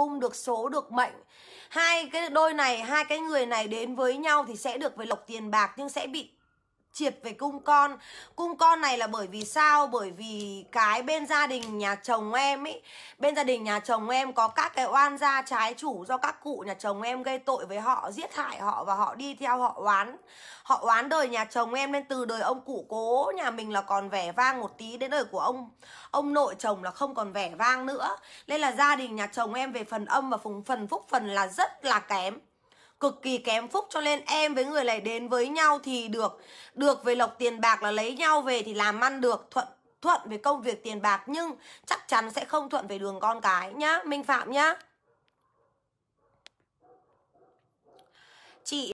cung được số được mệnh hai cái đôi này hai cái người này đến với nhau thì sẽ được về lộc tiền bạc nhưng sẽ bị triệt về cung con cung con này là bởi vì sao bởi vì cái bên gia đình nhà chồng em ý bên gia đình nhà chồng em có các cái oan gia trái chủ do các cụ nhà chồng em gây tội với họ giết hại họ và họ đi theo họ oán họ oán đời nhà chồng em nên từ đời ông cụ cố nhà mình là còn vẻ vang một tí đến đời của ông ông nội chồng là không còn vẻ vang nữa nên là gia đình nhà chồng em về phần âm và phần phúc phần là rất là kém cực kỳ kém phúc cho nên em với người này đến với nhau thì được được về lộc tiền bạc là lấy nhau về thì làm ăn được thuận thuận về công việc tiền bạc nhưng chắc chắn sẽ không thuận về đường con cái nhá minh phạm nhá chị